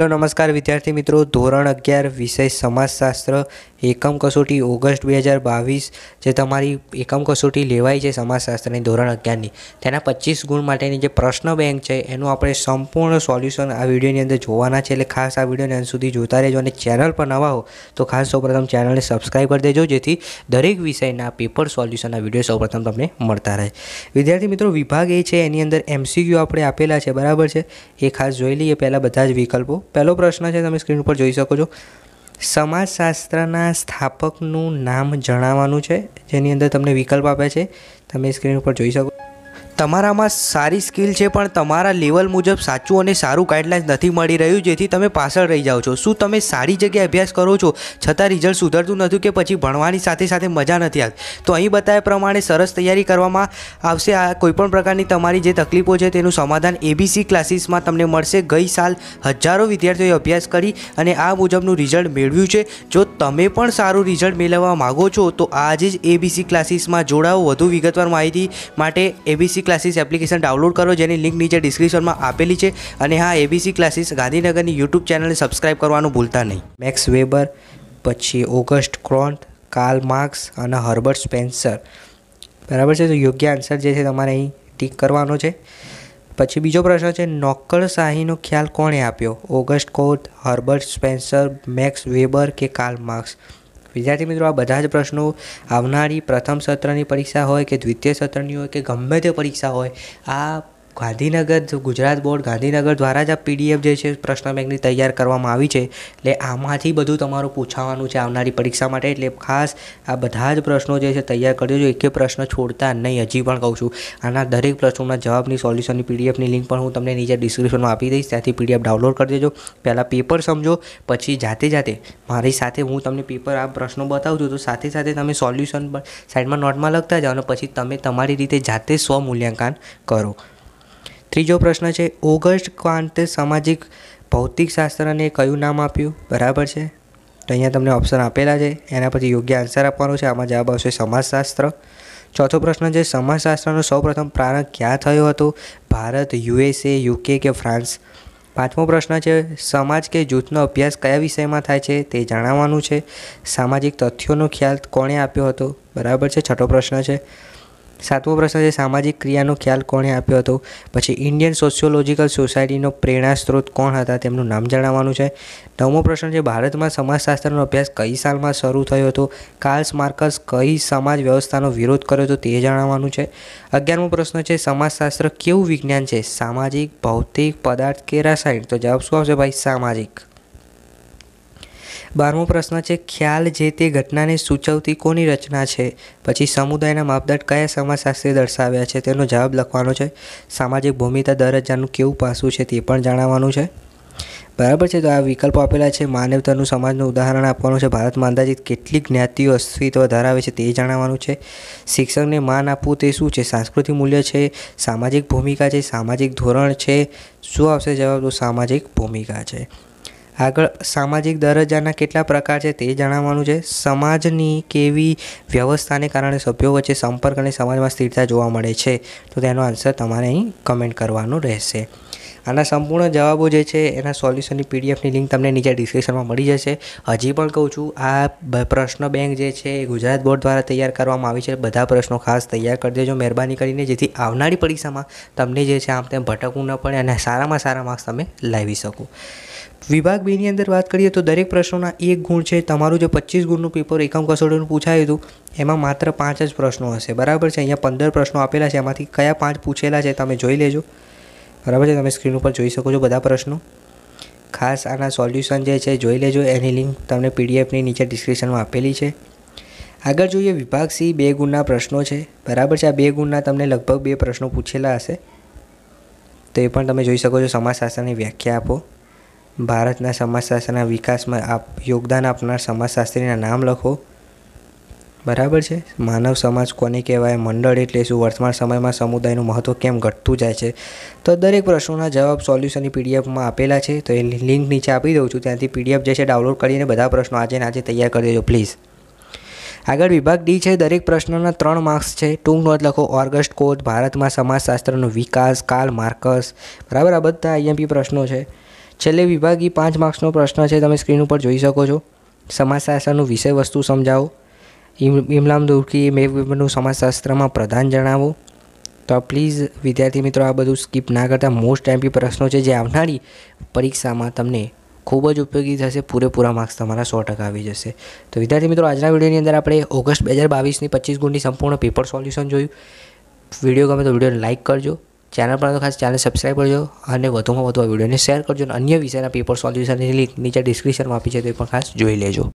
તો નમસ્કાર વિદ્યાર્થી મિત્રો ધોરણ અગિયાર વિષય સમાજશાસ્ત્ર એકમ કસોટી ઓગસ્ટ બે હજાર બાવીસ જે તમારી એકમ કસોટી લેવાય છે સમાજશાસ્ત્રની ધોરણ અગિયારની તેના પચીસ ગુણ માટેની જે પ્રશ્ન બેંક છે એનું આપણે સંપૂર્ણ સોલ્યુશન આ વિડીયોની અંદર જોવાના છે એટલે ખાસ આ વિડીયોને અંત સુધી જોતા રહેજો અને ચેનલ પર નવા હો તો ખાસ સૌપ્રથમ ચેનલને સબસ્ક્રાઈબ કરી દેજો જેથી દરેક વિષયના પેપર સોલ્યુશનના વિડીયો સૌપ્રથમ તમને મળતા રહે વિદ્યાર્થી મિત્રો વિભાગ એ છે એની અંદર એમસીક્યુ આપણે આપેલા છે બરાબર છે એ ખાસ જોઈ લઈએ પહેલાં બધા જ વિકલ્પો પહેલો પ્રશ્ન છે તમે સ્ક્રીન ઉપર જોઈ શકો છો સમાજશાસ્ત્રના સ્થાપકનું નામ જણાવવાનું છે જેની અંદર તમને વિકલ્પ આપે છે તમે સ્ક્રીન ઉપર જોઈ શકો તમારામાં સારી સ્કિલ છે પણ તમારા લેવલ મુજબ સાચું અને સારું ગાઈડલાઇન્સ નથી મળી રહ્યું જેથી તમે પાછળ રહી જાઓ છો શું તમે સારી જગ્યાએ અભ્યાસ કરો છો છતાં રિઝલ્ટ સુધરતું નથી કે પછી ભણવાની સાથે સાથે મજા નથી આવતી તો અહીં બતાવ્યા પ્રમાણે સરસ તૈયારી કરવામાં આવશે આ કોઈપણ પ્રકારની તમારી જે તકલીફો છે તેનું સમાધાન એબીસી ક્લાસીસમાં તમને મળશે ગઈ સાલ હજારો વિદ્યાર્થીઓએ અભ્યાસ કરી અને આ મુજબનું રિઝલ્ટ મેળવ્યું છે જો તમે પણ સારું રિઝલ્ટ મેળવવા માગો છો તો આજે જ એબીસી ક્લાસીસમાં જોડાઓ વધુ વિગતવાર માહિતી માટે એબીસી ક્લાસીસ એપ્લિકેશન ડાઉનલોડ કરો જેની લિંક નીચે ડિસ્ક્રિપ્શનમાં આપેલી છે અને હા એબીસી ક્લાસીસ ગાંધીનગરની યુટ્યુબ ચેનલને સબસ્ક્રાઇબ કરવાનું ભૂલતા નહીં મેક્સ વેબર પછી ઓગસ્ટ ક્રોન્ટ કાર્લ માર્ક્સ અને હર્બર્ટ સ્પેન્સર બરાબર છે તો યોગ્ય આન્સર જે છે તમારે અહીં ટીક કરવાનો છે પછી બીજો પ્રશ્ન છે નોકરશાહીનો ખ્યાલ કોણે આપ્યો August Comte Herbert Spencer Max Weber કે કાર્લ માર્ક્સ વિદ્યાર્થી મિત્રો આ બધા જ પ્રશ્નો આવનારી પ્રથમ સત્રની પરીક્ષા હોય કે દ્વિતીય સત્રની હોય કે ગમે તે પરીક્ષા હોય આ ગાંધીનગર ગુજરાત બોર્ડ ગાંધીનગર દ્વારા જ આ પીડીએફ જે છે પ્રશ્ન બેંકની તૈયાર કરવામાં આવી છે એટલે આમાંથી બધું તમારું પૂછાવાનું છે આવનારી પરીક્ષા માટે એટલે ખાસ આ બધા જ પ્રશ્નો જે છે તૈયાર કરી દેજો એકે પ્રશ્ન છોડતા નહીં હજી પણ કહું છું આના દરેક પ્રશ્નોના જવાબની સોલ્યુશનની પીડીએફની લિંક પણ હું તમને નીચે ડિસ્ક્રિપ્શનમાં આપી દઈશ ત્યાંથી પીડીએફ ડાઉનલોડ કરી દેજો પહેલાં પેપર સમજો પછી જાતે જાતે મારી સાથે હું તમને પેપર આ પ્રશ્નો બતાવું છું તો સાથે સાથે તમે સોલ્યુશન પણ સાઇડમાં નોટમાં લખતા જાઓ અને પછી તમે તમારી રીતે જાતે સ્વ મૂલ્યાંકન કરો ત્રીજો પ્રશ્ન છે ઓગસ્ટ ક્વાન્ટે સામાજિક ભૌતિકશાસ્ત્રને કયું નામ આપ્યું બરાબર છે તો અહીંયા તમને ઓપ્શન આપેલા છે એના પછી યોગ્ય આન્સર આપવાનો છે આમાં જવાબ આવશે સમાજશાસ્ત્ર ચોથો પ્રશ્ન છે સમાજશાસ્ત્રનો સૌપ્રથમ પ્રારંભ ક્યાં થયો હતો ભારત યુએસએ યુકે કે ફ્રાન્સ પાંચમો પ્રશ્ન છે સમાજ કે જૂથનો અભ્યાસ કયા વિષયમાં થાય છે તે જણાવવાનું છે સામાજિક તથ્યોનો ખ્યાલ કોણે આપ્યો હતો બરાબર છે છઠ્ઠો પ્રશ્ન છે સાતમો પ્રશ્ન છે સામાજિક ક્રિયાનો ખ્યાલ કોણે આપ્યો હતો પછી ઇન્ડિયન સોશિયોલોજીકલ સોસાયટીનો પ્રેરણા સ્ત્રોત કોણ હતા તેમનું નામ જણાવવાનું છે નવમો પ્રશ્ન છે ભારતમાં સમાજશાસ્ત્રનો અભ્યાસ કઈ સાલમાં શરૂ થયો હતો કાર્લ્સ માર્કસ કઈ સમાજ વ્યવસ્થાનો વિરોધ કર્યો હતો તે જણાવવાનું છે અગિયારમો પ્રશ્ન છે સમાજશાસ્ત્ર કેવું વિજ્ઞાન છે સામાજિક ભૌતિક પદાર્થ કે રાસાયણિક તો જવાબ શું આવશે ભાઈ સામાજિક બારમો પ્રશ્ન છે ખ્યાલ જે તે ઘટનાને સૂચવતી કોની રચના છે પછી સમુદાયના માપદંડ કયા સમાજશાસ્ત્રીએ દર્શાવ્યા છે તેનો જવાબ લખવાનો છે સામાજિક ભૂમિકા દરજ્જાનું કેવું પાસું છે તે પણ જાણવાનું છે બરાબર છે તો આ વિકલ્પો આપેલા છે માનવતાનું સમાજનું ઉદાહરણ આપવાનું છે ભારતમાં અંદાજિત કેટલી જ્ઞાતિઓ અસ્તિત્વ ધરાવે છે તે જાણવાનું છે શિક્ષકને માન આપવું તે શું છે સાંસ્કૃતિક મૂલ્ય છે સામાજિક ભૂમિકા છે સામાજિક ધોરણ છે શું આવશે જવાબ તો સામાજિક ભૂમિકા છે આગળ સામાજિક દરજ્જાના કેટલા પ્રકાર છે તે જણાવવાનું છે સમાજની કેવી વ્યવસ્થાને કારણે સભ્યો વચ્ચે સંપર્ક અને સમાજમાં સ્થિરતા જોવા મળે છે તો તેનો આન્સર તમારે અહીં કમેન્ટ કરવાનું રહેશે આના સંપૂર્ણ જવાબો જે છે એના સોલ્યુશનની પીડીએફની લિંક તમને નીચે ડિસ્ક્રિપ્શનમાં મળી જશે હજી પણ કહું છું આ પ્રશ્ન બેંક જે છે એ ગુજરાત બોર્ડ દ્વારા તૈયાર કરવામાં આવી છે બધા પ્રશ્નો ખાસ તૈયાર કરી દેજો મહેરબાની કરીને જેથી આવનારી પરીક્ષામાં તમને જે છે આમ તેમ ભટકવું ન પડે અને સારામાં સારા માર્ક્સ તમે લાવી શકો વિભાગ બેની અંદર વાત કરીએ તો દરેક પ્રશ્નોના એક ગુણ છે તમારું જે પચીસ ગુણનું પેપર એકમ કસોટીનું પૂછાયું હતું એમાં માત્ર પાંચ જ પ્રશ્નો હશે બરાબર છે અહીંયા પંદર પ્રશ્નો આપેલા છે એમાંથી કયા પાંચ પૂછેલા છે તમે જોઈ લેજો બરાબર છે તમે સ્ક્રીન ઉપર જોઈ શકો છો બધા પ્રશ્નો ખાસ આના સોલ્યુશન જે છે જોઈ લેજો એની લિંક તમને પીડીએફની નીચે ડિસ્ક્રિપ્શનમાં આપેલી છે આગળ જોઈએ વિભાગ સી બે ગુણના પ્રશ્નો છે બરાબર છે આ બે ગુણના તમને લગભગ બે પ્રશ્નો પૂછેલા હશે તો એ પણ તમે જોઈ શકો છો સમાજશાસ્ત્રની વ્યાખ્યા આપો ભારતના સમાજશાસ્ત્રના વિકાસમાં આપ યોગદાન આપનાર સમાજશાસ્ત્રીના નામ લખો બરાબર છે માનવ સમાજ કોને કહેવાય મંડળ એટલે શું વર્તમાન સમયમાં સમુદાયનું મહત્ત્વ કેમ ઘટતું જાય છે તો દરેક પ્રશ્નોના જવાબ સોલ્યુશનની પીડીએફમાં આપેલા છે તો એ લિંક નીચે આપી દઉં છું ત્યાંથી પીડીએફ જે છે ડાઉનલોડ કરીને બધા પ્રશ્નો આજે ને આજે તૈયાર કરી દેજો પ્લીઝ આગળ વિભાગ ડી છે દરેક પ્રશ્નના ત્રણ માર્ક્સ છે ટૂંક નોંધ લખો ઓર્ગસ્ટ કોચ ભારતમાં સમાજશાસ્ત્રનો વિકાસ કાલ માર્કસ બરાબર આ બધા આઈએમપી પ્રશ્નો છે છેલ્લે વિભાગી પાંચ માર્ક્સનો પ્રશ્ન છે તમે સ્ક્રીન ઉપર જોઈ શકો છો સમાજશાસ્ત્રનું વિષય વસ્તુ સમજાવો ઇમલામ દુર્કી મેઘવેબરનું સમાજશાસ્ત્રમાં પ્રધાન જણાવો તો પ્લીઝ વિદ્યાર્થી મિત્રો આ બધું સ્કીપ ના કરતા મોસ્ટ એમપી પ્રશ્નો છે જે આવનારી પરીક્ષામાં તમને ખૂબ જ ઉપયોગી થશે પૂરેપૂરા માર્ક્સ તમારા સો ટકા આવી જશે તો વિદ્યાર્થી મિત્રો આજના વિડીયોની અંદર આપણે ઓગસ્ટ બે હજાર બાવીસની પચીસ ગુણની સંપૂર્ણ પેપર સોલ્યુશન જોયું વિડીયો ગમે તો વિડીયોને લાઇક કરજો ચેનલ પર તો ખાસ ચેનલ સબસ્ક્રાઈબ કરજો અને વધુમાં વધુ આ વિડીયોને શેર કરજો અને અન્ય વિષયના પેપર સોલ્યુશનની લિંક નીચે ડિસ્ક્રિપ્શનમાં આપી છે તે પણ ખાસ જોઈ લેજો